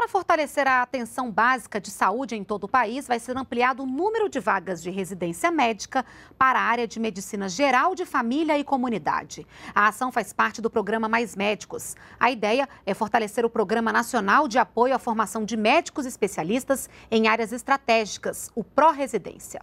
Para fortalecer a atenção básica de saúde em todo o país, vai ser ampliado o número de vagas de residência médica para a área de medicina geral de família e comunidade. A ação faz parte do programa Mais Médicos. A ideia é fortalecer o Programa Nacional de Apoio à Formação de Médicos Especialistas em Áreas Estratégicas, o Pró-Residência.